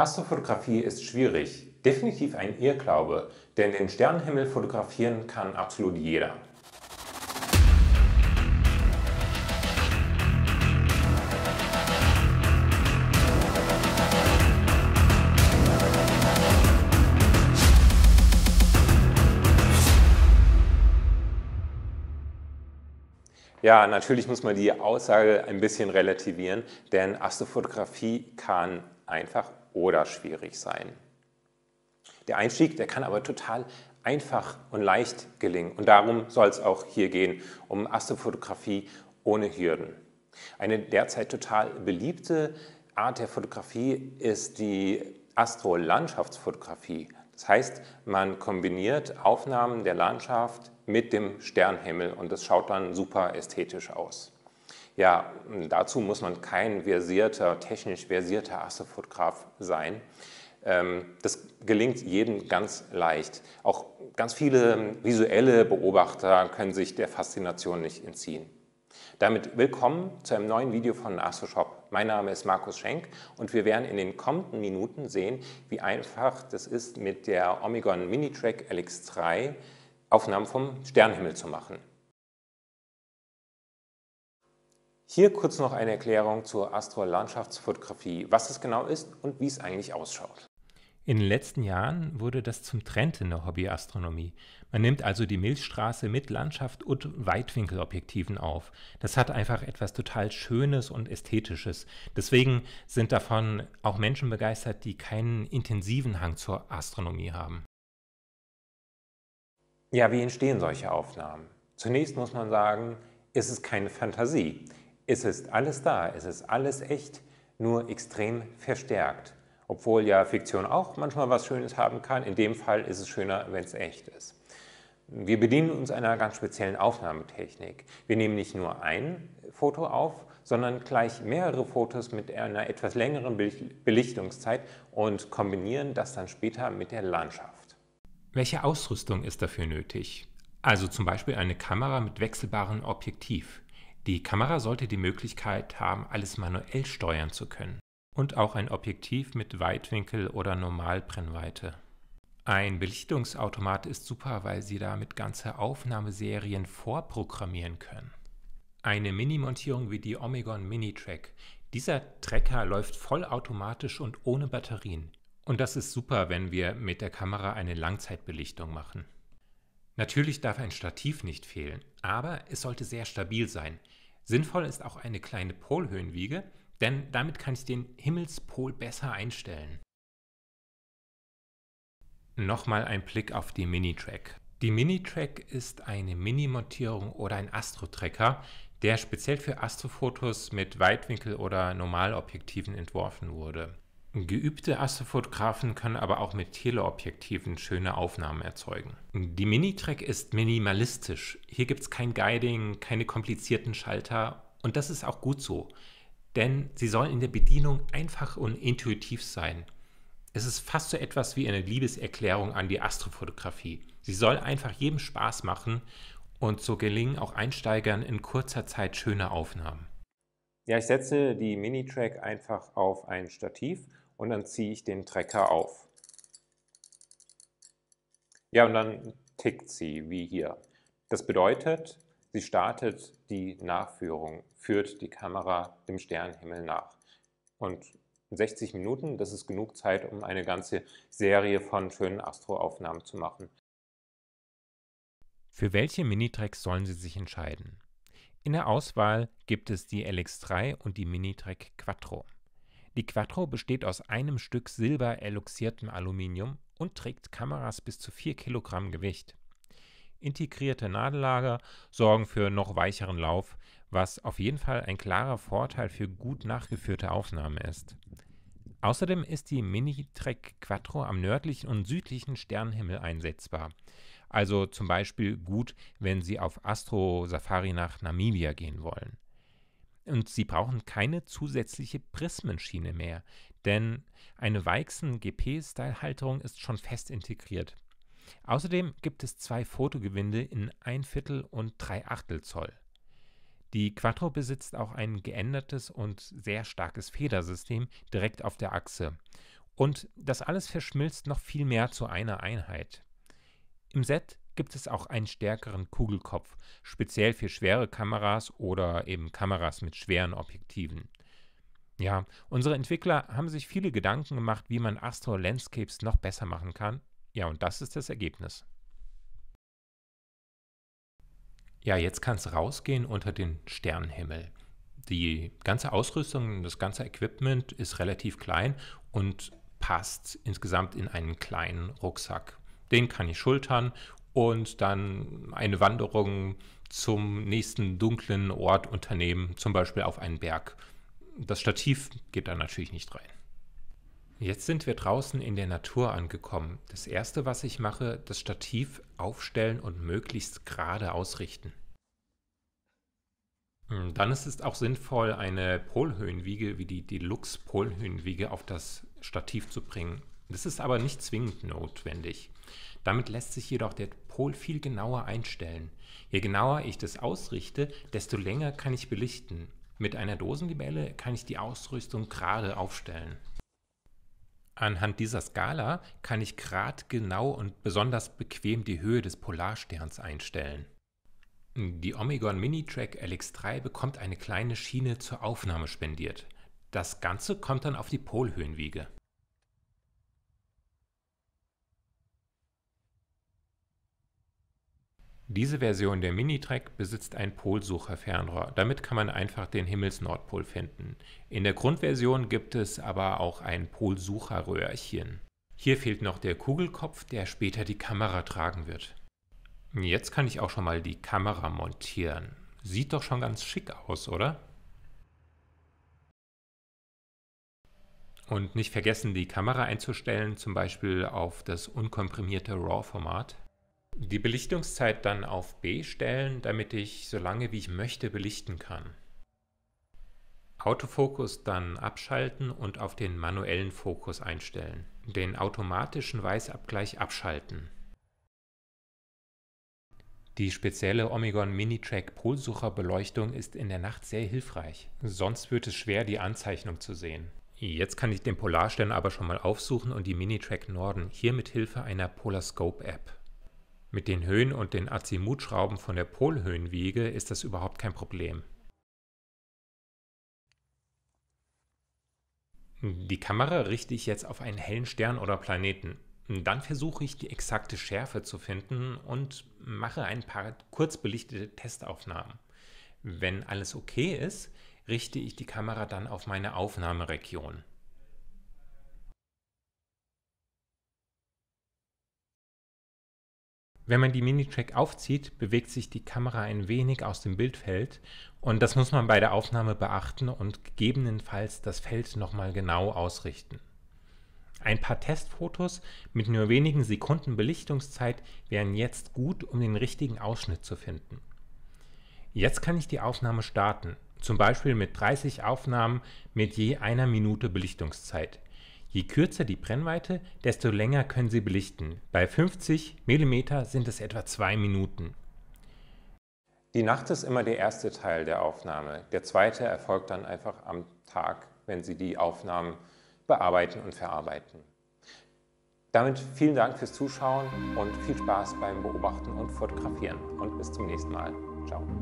Astrofotografie ist schwierig. Definitiv ein Irrglaube, denn den Sternenhimmel fotografieren kann absolut jeder. Ja, natürlich muss man die Aussage ein bisschen relativieren, denn Astrofotografie kann einfach oder schwierig sein. Der Einstieg, der kann aber total einfach und leicht gelingen. Und darum soll es auch hier gehen, um Astrofotografie ohne Hürden. Eine derzeit total beliebte Art der Fotografie ist die Astrolandschaftsfotografie. Das heißt, man kombiniert Aufnahmen der Landschaft mit dem Sternhimmel und das schaut dann super ästhetisch aus. Ja, dazu muss man kein versierter, technisch versierter Astrofotograf sein. Ähm, das gelingt jedem ganz leicht. Auch ganz viele visuelle Beobachter können sich der Faszination nicht entziehen. Damit willkommen zu einem neuen Video von AstroShop. Mein Name ist Markus Schenk und wir werden in den kommenden Minuten sehen, wie einfach das ist, mit der Omegon Minitrack LX3 Aufnahmen vom Sternenhimmel zu machen. Hier kurz noch eine Erklärung zur Astrolandschaftsfotografie, was es genau ist und wie es eigentlich ausschaut. In den letzten Jahren wurde das zum Trend in der Hobbyastronomie. Man nimmt also die Milchstraße mit Landschaft und Weitwinkelobjektiven auf. Das hat einfach etwas total Schönes und Ästhetisches. Deswegen sind davon auch Menschen begeistert, die keinen intensiven Hang zur Astronomie haben. Ja, wie entstehen solche Aufnahmen? Zunächst muss man sagen, ist es keine Fantasie. Es ist alles da, es ist alles echt, nur extrem verstärkt. Obwohl ja Fiktion auch manchmal was Schönes haben kann, in dem Fall ist es schöner, wenn es echt ist. Wir bedienen uns einer ganz speziellen Aufnahmetechnik. Wir nehmen nicht nur ein Foto auf, sondern gleich mehrere Fotos mit einer etwas längeren Belichtungszeit und kombinieren das dann später mit der Landschaft. Welche Ausrüstung ist dafür nötig? Also zum Beispiel eine Kamera mit wechselbarem Objektiv. Die Kamera sollte die Möglichkeit haben, alles manuell steuern zu können und auch ein Objektiv mit Weitwinkel oder Normalbrennweite. Ein Belichtungsautomat ist super, weil Sie damit ganze Aufnahmeserien vorprogrammieren können. Eine Mini-Montierung wie die Omegon Mini Track. Dieser Trecker läuft vollautomatisch und ohne Batterien. Und das ist super, wenn wir mit der Kamera eine Langzeitbelichtung machen. Natürlich darf ein Stativ nicht fehlen aber es sollte sehr stabil sein. Sinnvoll ist auch eine kleine Polhöhenwiege, denn damit kann ich den Himmelspol besser einstellen. Nochmal ein Blick auf die Minitrack. Die Minitrack ist eine Mini-Montierung oder ein Astro-Tracker, der speziell für Astrofotos mit Weitwinkel- oder Normalobjektiven entworfen wurde. Geübte Astrofotografen können aber auch mit Teleobjektiven schöne Aufnahmen erzeugen. Die Minitrack ist minimalistisch. Hier gibt es kein Guiding, keine komplizierten Schalter und das ist auch gut so, denn sie soll in der Bedienung einfach und intuitiv sein. Es ist fast so etwas wie eine Liebeserklärung an die Astrofotografie. Sie soll einfach jedem Spaß machen und so gelingen auch Einsteigern in kurzer Zeit schöne Aufnahmen. Ja, ich setze die Mini-Track einfach auf ein Stativ und dann ziehe ich den Trecker auf. Ja, und dann tickt sie, wie hier. Das bedeutet, sie startet die Nachführung, führt die Kamera dem Sternenhimmel nach. Und 60 Minuten, das ist genug Zeit, um eine ganze Serie von schönen Astroaufnahmen zu machen. Für welche Minitracks sollen Sie sich entscheiden? In der Auswahl gibt es die LX3 und die Minitrack Quattro. Die Quattro besteht aus einem Stück silber eluxiertem Aluminium und trägt Kameras bis zu 4 kg Gewicht. Integrierte Nadellager sorgen für noch weicheren Lauf, was auf jeden Fall ein klarer Vorteil für gut nachgeführte Aufnahmen ist. Außerdem ist die Minitrack Quattro am nördlichen und südlichen Sternhimmel einsetzbar. Also zum Beispiel gut, wenn Sie auf Astro-Safari nach Namibia gehen wollen. Und Sie brauchen keine zusätzliche Prismenschiene mehr, denn eine weichsen GP-Style-Halterung ist schon fest integriert. Außerdem gibt es zwei Fotogewinde in 1 Viertel und 3 Achtel Zoll. Die Quattro besitzt auch ein geändertes und sehr starkes Federsystem direkt auf der Achse. Und das alles verschmilzt noch viel mehr zu einer Einheit. Im Set gibt es auch einen stärkeren Kugelkopf, speziell für schwere Kameras oder eben Kameras mit schweren Objektiven. Ja, unsere Entwickler haben sich viele Gedanken gemacht, wie man Astro Landscapes noch besser machen kann. Ja, und das ist das Ergebnis. Ja, jetzt kann es rausgehen unter den Sternenhimmel. Die ganze Ausrüstung, das ganze Equipment ist relativ klein und passt insgesamt in einen kleinen Rucksack den kann ich schultern und dann eine Wanderung zum nächsten dunklen Ort unternehmen, zum Beispiel auf einen Berg. Das Stativ geht da natürlich nicht rein. Jetzt sind wir draußen in der Natur angekommen. Das erste, was ich mache, das Stativ aufstellen und möglichst gerade ausrichten. Hm, dann ist es auch sinnvoll, eine Polhöhenwiege wie die Deluxe Polhöhenwiege auf das Stativ zu bringen. Das ist aber nicht zwingend notwendig. Damit lässt sich jedoch der Pol viel genauer einstellen. Je genauer ich das ausrichte, desto länger kann ich belichten. Mit einer Dosengebelle kann ich die Ausrüstung gerade aufstellen. Anhand dieser Skala kann ich gradgenau und besonders bequem die Höhe des Polarsterns einstellen. Die Omegon Mini-Track LX3 bekommt eine kleine Schiene zur Aufnahme spendiert. Das Ganze kommt dann auf die Polhöhenwiege. Diese Version der Minitrack besitzt ein Polsucherfernrohr. damit kann man einfach den Himmelsnordpol finden. In der Grundversion gibt es aber auch ein Polsucherröhrchen. Hier fehlt noch der Kugelkopf, der später die Kamera tragen wird. Jetzt kann ich auch schon mal die Kamera montieren. Sieht doch schon ganz schick aus, oder? Und nicht vergessen, die Kamera einzustellen, zum Beispiel auf das unkomprimierte RAW-Format die Belichtungszeit dann auf B stellen, damit ich so lange wie ich möchte belichten kann. Autofokus dann abschalten und auf den manuellen Fokus einstellen. Den automatischen Weißabgleich abschalten. Die spezielle Omegon Minitrack Polsucherbeleuchtung ist in der Nacht sehr hilfreich, sonst wird es schwer, die Anzeichnung zu sehen. Jetzt kann ich den Polarstern aber schon mal aufsuchen und die Minitrack Norden hier mit Hilfe einer Polarscope App. Mit den Höhen und den Azimutschrauben von der Polhöhenwiege ist das überhaupt kein Problem. Die Kamera richte ich jetzt auf einen hellen Stern oder Planeten. Dann versuche ich die exakte Schärfe zu finden und mache ein paar kurz belichtete Testaufnahmen. Wenn alles okay ist, richte ich die Kamera dann auf meine Aufnahmeregion. Wenn man die Minitrack aufzieht, bewegt sich die Kamera ein wenig aus dem Bildfeld und das muss man bei der Aufnahme beachten und gegebenenfalls das Feld nochmal genau ausrichten. Ein paar Testfotos mit nur wenigen Sekunden Belichtungszeit wären jetzt gut, um den richtigen Ausschnitt zu finden. Jetzt kann ich die Aufnahme starten, zum Beispiel mit 30 Aufnahmen mit je einer Minute Belichtungszeit. Je kürzer die Brennweite, desto länger können sie belichten. Bei 50 mm sind es etwa 2 Minuten. Die Nacht ist immer der erste Teil der Aufnahme. Der zweite erfolgt dann einfach am Tag, wenn Sie die Aufnahmen bearbeiten und verarbeiten. Damit vielen Dank fürs Zuschauen und viel Spaß beim Beobachten und Fotografieren und bis zum nächsten Mal. Ciao.